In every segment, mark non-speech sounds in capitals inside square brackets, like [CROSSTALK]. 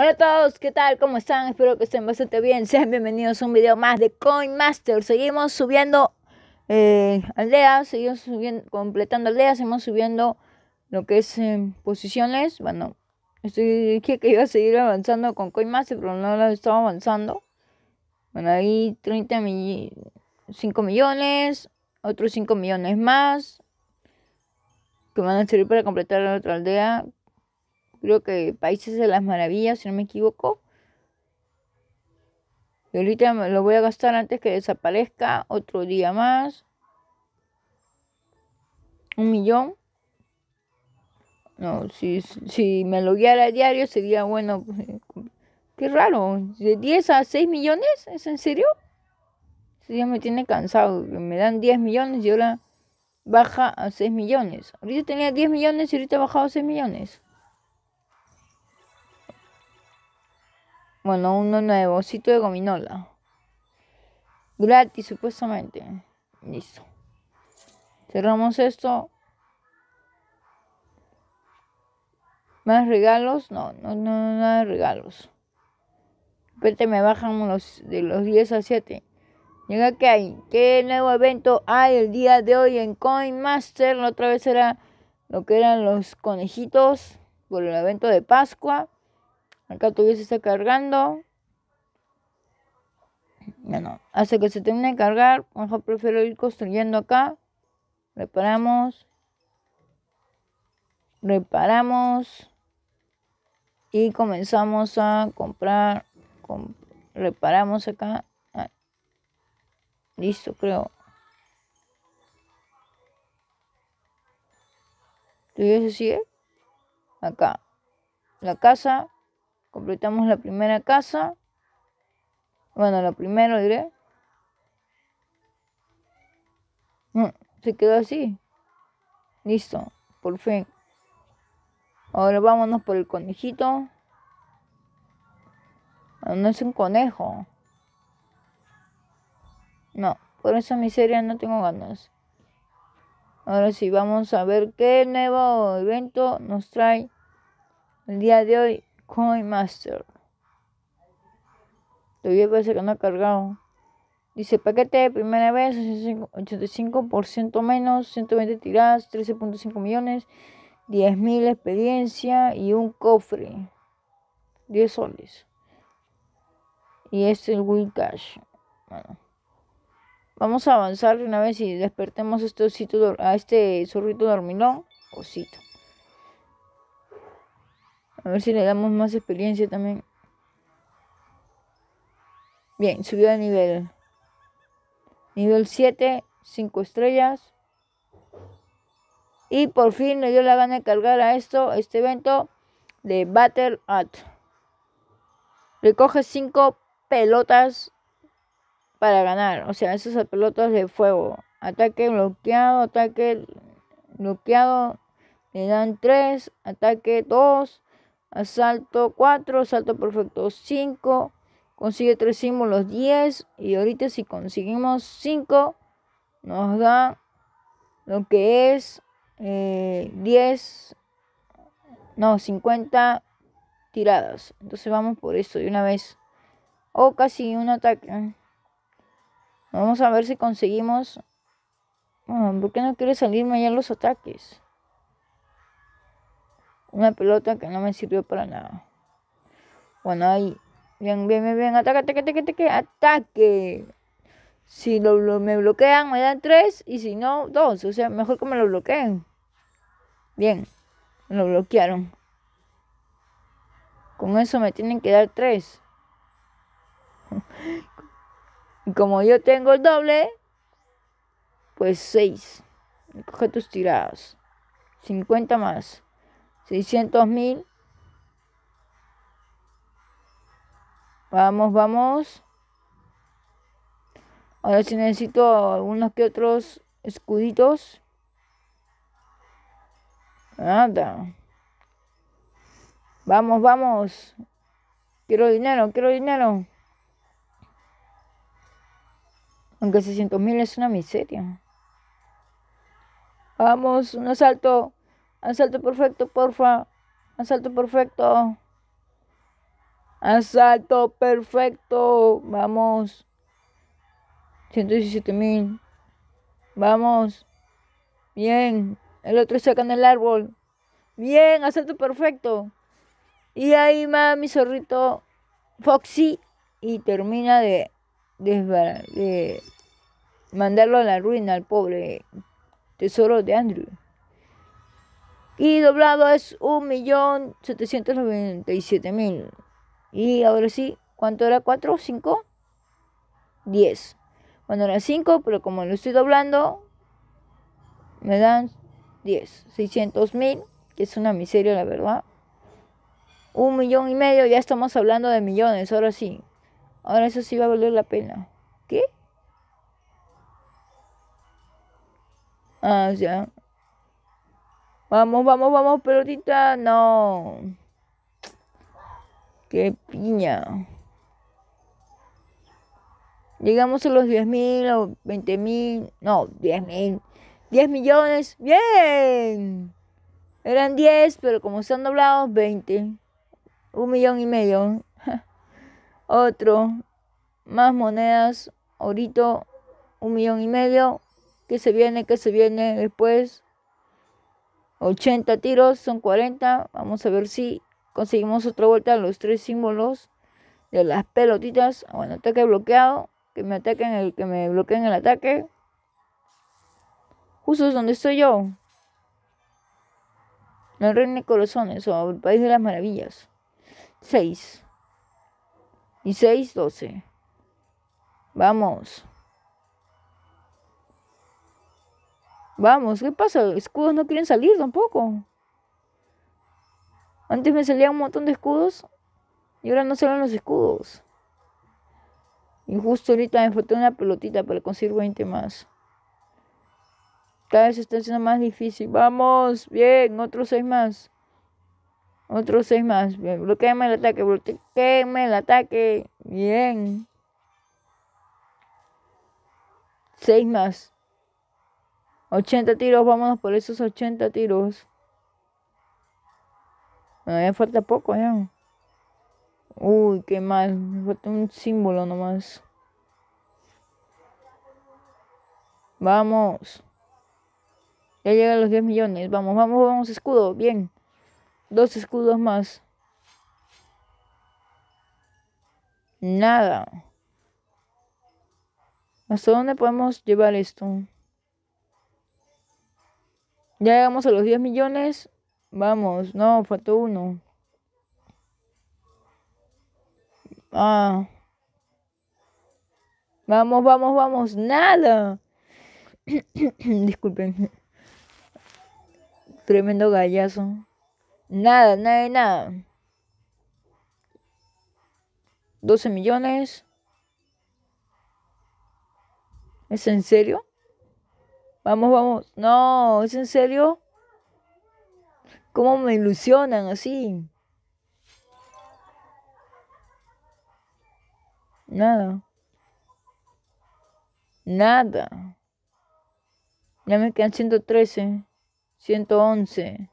Hola a todos, ¿qué tal? ¿Cómo están? Espero que estén bastante bien. Sean bienvenidos a un video más de Coin Master Seguimos subiendo eh, aldeas, seguimos subiendo, completando aldeas, seguimos subiendo lo que es em, posiciones. Bueno, estoy dije que iba a seguir avanzando con Coin Master, pero no lo estaba avanzando. Bueno, ahí 30 5 millones, otros 5 millones más que van a servir para completar la otra aldea creo que Países de las Maravillas, si no me equivoco. Y ahorita lo voy a gastar antes que desaparezca. Otro día más. Un millón. No, si, si me lo guiara a diario sería bueno. Eh, qué raro. ¿De 10 a 6 millones? ¿Es en serio? si día me tiene cansado. Me dan 10 millones y ahora baja a 6 millones. Ahorita tenía 10 millones y ahorita ha bajado a 6 millones. Bueno, uno nuevo, sitio de gominola. Gratis, supuestamente. Listo. Cerramos esto. ¿Más regalos? No, no, no, nada de regalos. De me bajan los, de los 10 a 7. Llega que hay. ¿Qué nuevo evento hay el día de hoy en Coinmaster? La otra vez era lo que eran los conejitos por el evento de Pascua. Acá todavía se está cargando. Bueno, hasta que se termine de cargar, mejor prefiero ir construyendo acá. Reparamos. Reparamos. Y comenzamos a comprar. reparamos acá. Ah, listo, creo. ¿Tú ves Acá. La casa. Completamos la primera casa. Bueno, la primera diré. Mm, se quedó así. Listo, por fin. Ahora vámonos por el conejito. Ah, no es un conejo. No, por esa miseria no tengo ganas. Ahora sí, vamos a ver qué nuevo evento nos trae el día de hoy Coinmaster. Todavía parece que no ha cargado. Dice paquete de primera vez, 85% menos, 120 tiradas, 13.5 millones, 10.000 experiencia y un cofre. 10 soles. Y este es el Will Cash. Bueno. Vamos a avanzar una vez y despertemos a este, a este zorrito dormilón. Osito. A ver si le damos más experiencia también. Bien, subió a nivel. Nivel 7, 5 estrellas. Y por fin le dio la gana de cargar a esto, este evento de Battle At. Recoge 5 pelotas para ganar. O sea, esas pelotas de fuego. Ataque bloqueado, ataque bloqueado. Le dan 3, ataque 2, Asalto 4, salto perfecto 5. Consigue 3 símbolos 10. Y ahorita si conseguimos 5, nos da lo que es 10, eh, no, 50 tiradas. Entonces vamos por eso de una vez. O oh, casi un ataque. Vamos a ver si conseguimos... Bueno, ah, ¿por qué no quiere salirme ya los ataques? Una pelota que no me sirvió para nada. Bueno, ahí. Bien, bien, bien, bien. Ataque, ataque, ataque, ataque. Ataque. Si me bloquean, me dan tres. Y si no, dos. O sea, mejor que me lo bloqueen. Bien. Me lo bloquearon. Con eso me tienen que dar tres. [LAUGHS] Y como yo tengo el doble, pues seis. Coge tus tiradas. 50 más. 600.000. Vamos, vamos. Ahora sí necesito algunos que otros escuditos. Nada. Vamos, vamos. Quiero dinero, quiero dinero. Aunque 600.000 es una miseria. Vamos, un asalto. Asalto perfecto, porfa. Asalto perfecto. Asalto perfecto. Vamos. 117 mil. Vamos. Bien. El otro saca en el árbol. Bien, asalto perfecto. Y ahí va mi zorrito Foxy y termina de, de mandarlo a la ruina al pobre tesoro de Andrew. Y doblado es 1.797.000. Y ahora sí, ¿cuánto era 4? 5? 10. Bueno, era 5, pero como lo estoy doblando, me dan 10. 600.000, que es una miseria, la verdad. Un millón y medio, ya estamos hablando de millones, ahora sí. Ahora eso sí va a valer la pena. ¿Qué? Ah, ya. Vamos, vamos, vamos, pelotita. No. Qué piña. Llegamos a los 10.000 o 20.000. No, 10.000! 10 millones. Bien. Eran 10, pero como se han doblado, 20. Un millón y medio. [LAUGHS] Otro. Más monedas. Ahorita un millón y medio. ¿Qué se viene, ¿Qué se viene después. 80 tiros, son 40. Vamos a ver si conseguimos otra vuelta a los tres símbolos de las pelotitas. Bueno, ataque bloqueado. Que me ataquen el, que me bloqueen el ataque. Justo es donde estoy yo. No reino de corazones o el país de las maravillas. 6. Y 6, 12. Vamos. Vamos, ¿qué pasa? Escudos no quieren salir tampoco. Antes me salían un montón de escudos y ahora no salen los escudos. Y justo ahorita me faltó una pelotita para conseguir 20 más. Cada vez está siendo más difícil. Vamos, bien, otros 6 más. Otros 6 más. Bien, bloqueame el ataque, bloqueame el ataque. Bien. 6 más. 80 tiros, vámonos por esos 80 tiros. Me falta poco, ya. Uy, qué mal. Me falta un símbolo nomás. Vamos. Ya llegan los 10 millones. Vamos, vamos, vamos, escudo. Bien. Dos escudos más. Nada. ¿Hasta dónde podemos llevar esto? Ya llegamos a los 10 millones. Vamos, no, faltó uno. Ah. Vamos, vamos, vamos. Nada. [COUGHS] Disculpen. Tremendo gallazo. Nada, nada, nada. 12 millones. ¿Es en serio? Vamos, vamos. No, ¿es en serio? ¿Cómo me ilusionan así? Nada. Nada. Ya me quedan 113. 111.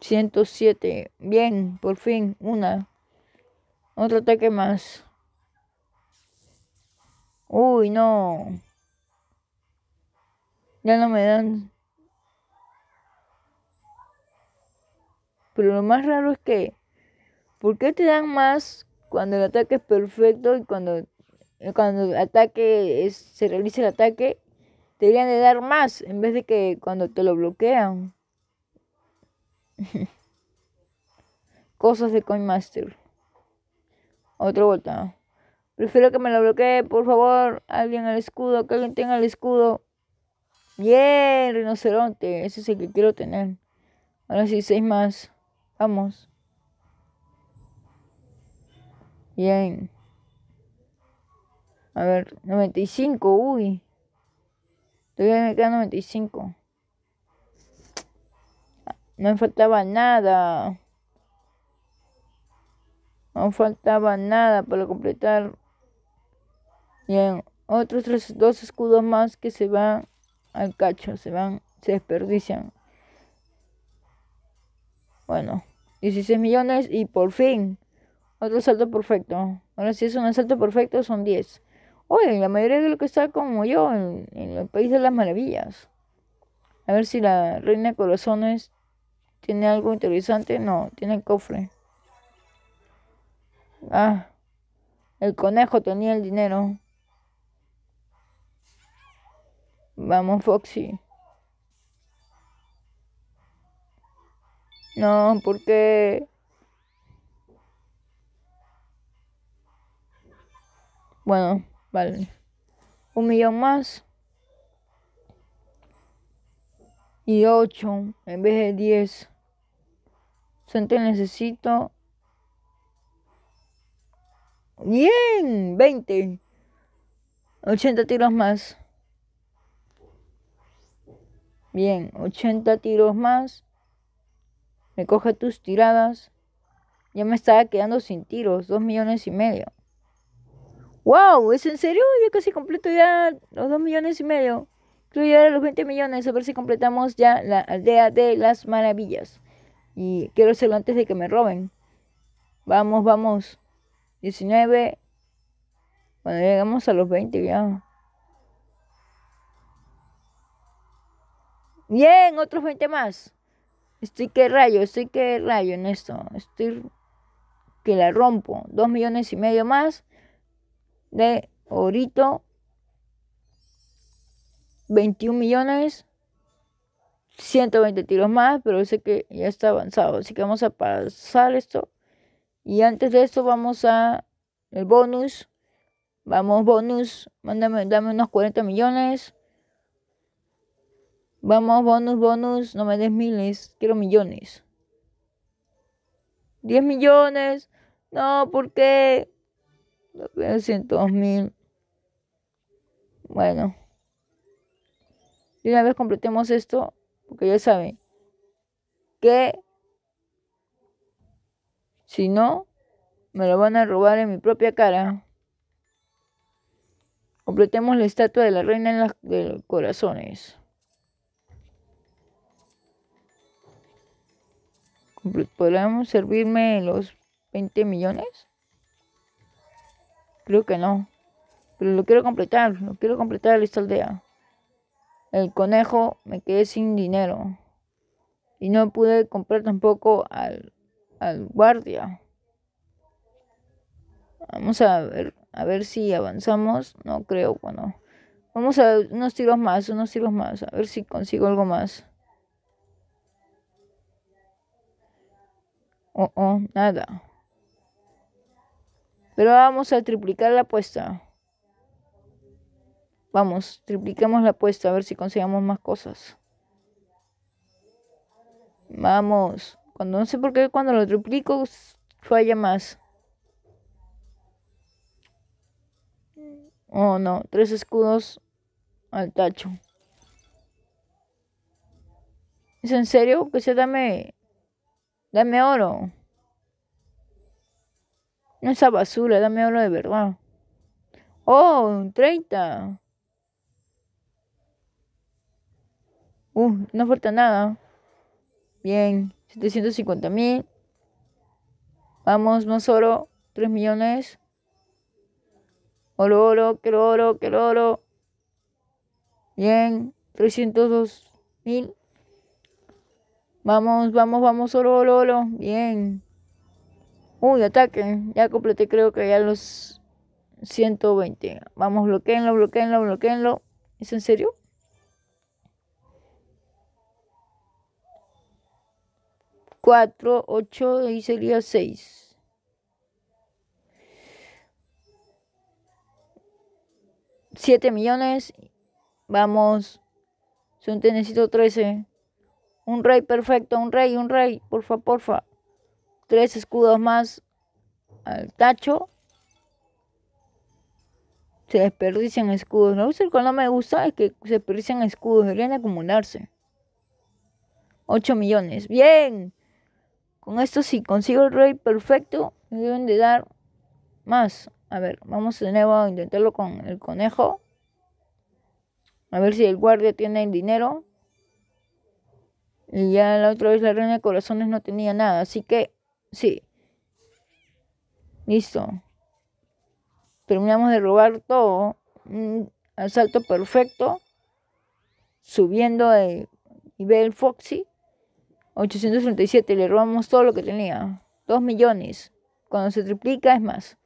107. Bien, por fin, una. Otro ataque más. Uy, no. Ya no me dan. Pero lo más raro es que, ¿por qué te dan más cuando el ataque es perfecto y cuando, cuando el ataque se realiza el ataque, te deberían de dar más en vez de que cuando te lo bloquean? [LAUGHS] Cosas de Coin Master. Otro botón. Prefiero que me lo bloquee, por favor. Alguien al escudo, que alguien tenga el escudo. Bien, rinoceronte. Ese es el que quiero tener. Ahora sí, seis más. Vamos. Bien. A ver, 95, uy. Todavía me queda 95. No me faltaba nada. No faltaba nada para completar y otros dos escudos más que se van al cacho, se van, se desperdician. Bueno, 16 millones y por fin, otro salto perfecto. Ahora si es un salto perfecto son 10. Oye, la mayoría de lo que está como yo en, en el país de las maravillas. A ver si la reina de corazones tiene algo interesante. No, tiene el cofre. Ah, el conejo tenía el dinero. Vamos, Foxy. No, porque... Bueno, vale. Un millón más. Y ocho en vez de diez. Siento necesito... Bien, veinte. Ochenta tiros más. Bien, 80 tiros más. Me tus tiradas. Ya me estaba quedando sin tiros, 2 millones y medio. ¡Wow! ¿Es en serio? Yo casi completo ya los 2 millones y medio. Creo llegar a los 20 millones, a ver si completamos ya la aldea de las maravillas. Y quiero hacerlo antes de que me roben. Vamos, vamos. 19. Cuando llegamos a los 20 ya. Bien, otros 20 más. Estoy que rayo, estoy que rayo en esto. Estoy que la rompo. Dos millones y medio más de orito. 21 millones. 120 tiros más, pero sé que ya está avanzado. Así que vamos a pasar esto. Y antes de esto vamos a el bonus. Vamos, bonus. Mándame, dame unos 40 millones. Vamos, bonus, bonus. No me des miles. Quiero millones. ¿Diez millones. No, ¿por qué? cientos mil. Bueno. Y una vez completemos esto, porque ya saben que si no, me lo van a robar en mi propia cara. Completemos la estatua de la reina en los corazones. ¿Podríamos servirme los 20 millones? Creo que no. Pero lo quiero completar, lo quiero completar esta aldea. El conejo me quedé sin dinero. Y no pude comprar tampoco al, guardia. Vamos a ver, a ver si avanzamos. No creo, bueno. Vamos a unos tiros más, unos tiros más. A ver si consigo algo más. Oh, oh, nada. Pero vamos a triplicar la apuesta. Vamos, triplicamos la apuesta a ver si conseguimos más cosas. Vamos. Cuando no sé por qué cuando lo triplico falla más. Oh no, tres escudos al tacho. ¿Es en serio? Que se dame Dame oro. No esa basura, dame oro de verdad. Oh, 30. Uh, no falta nada. Bien, 750.000. Vamos, más oro. 3 millones. Oro, oro, quiero oro, quiero oro. Bien, 302 mil. Vamos, vamos, vamos, solo, solo. Bien. Uy, ataque. Ya completé, creo que ya los 120. Vamos, bloqueenlo, bloqueenlo, bloqueenlo. ¿Es en serio? 4, 8 y sería 6. 7 millones. Vamos. Son te necesito 13. Un rey perfecto, un rey, un rey. Porfa, porfa. Tres escudos más al tacho. Se desperdician escudos. No sé que no me gusta es que se desperdician escudos. Deberían acumularse. 8 millones. Bien. Con esto si consigo el rey perfecto, me deben de dar más. A ver, vamos de nuevo a intentarlo con el conejo. A ver si el guardia tiene dinero. Y ya la otra vez la reina de corazones no tenía nada, así que sí. Listo. Terminamos de robar todo. asalto perfecto. Subiendo de nivel Foxy. 837, le robamos todo lo que tenía. Dos millones. Cuando se triplica es más.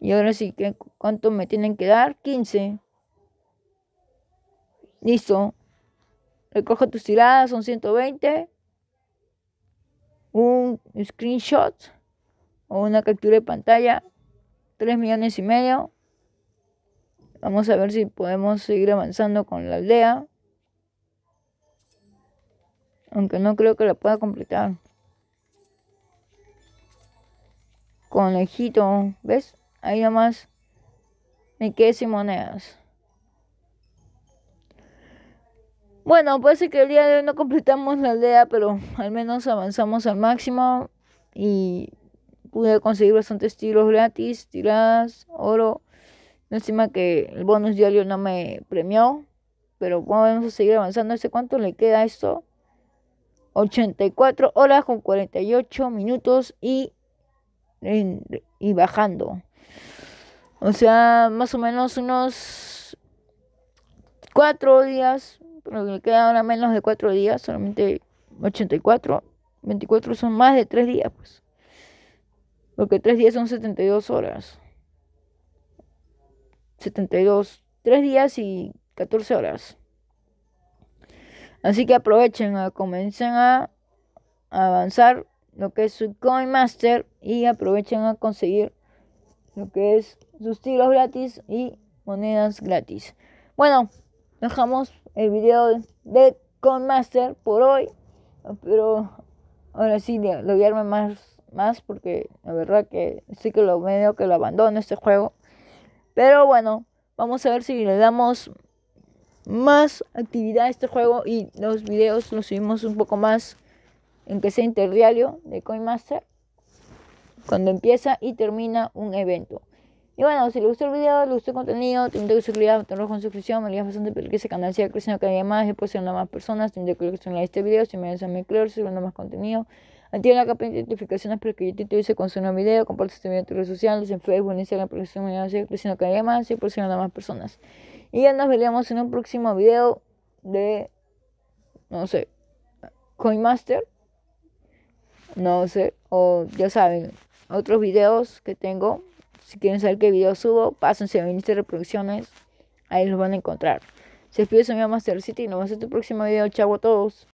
Y ahora sí, que ¿cuánto me tienen que dar? 15. Listo. Recoge eh, tus tiradas, son 120. Un screenshot o una captura de pantalla. 3 millones y medio. Vamos a ver si podemos seguir avanzando con la aldea. Aunque no creo que la pueda completar. Conejito, ¿ves? Ahí nomás me quedé sin monedas. Bueno, parece que el día de hoy no completamos la aldea, pero al menos avanzamos al máximo y pude conseguir bastantes tiros gratis, tiradas, oro. estima que el bonus diario no me premió, pero vamos a seguir avanzando. cuánto le queda esto? 84 horas con 48 minutos y, y, y bajando. O sea, más o menos unos 4 días lo que queda ahora menos de 4 días, solamente 84. 24 son más de 3 días, pues. Porque 3 días son 72 horas. 72, 3 días y 14 horas. Así que aprovechen, a, comiencen a, a avanzar lo que es su Coin Master y aprovechen a conseguir lo que es sus tiros gratis y monedas gratis. Bueno, dejamos el video de con Master por hoy. Pero ahora sí lo voy a más, más porque la verdad que sí que lo medio que lo abandono este juego. Pero bueno, vamos a ver si le damos más actividad a este juego y los videos los subimos un poco más en que sea interdiario de Coin Master cuando empieza y termina un evento. Y bueno, si les gustó el video, les gustó el contenido, te invito a que suscribas, rojo en suscripción, me ayuda bastante para que ese canal siga creciendo cada día más y pueda más personas. Te invito a que a este video, si me ayudas a mi club, subiendo más contenido. Activa la capa de notificaciones para que yo te utilice con su un video, comparte este video en tus redes sociales, en Facebook, en Instagram, para que siga creciendo cada día más y pueda más personas. Y ya nos veremos en un próximo video de, no sé, Coinmaster. No sé, o ya saben, otros videos que tengo si quieren saber qué video subo, pásense a mi de reproducciones. Ahí los van a encontrar. Se despide su amigo Master City y nos vemos en tu próximo video. Chau a todos.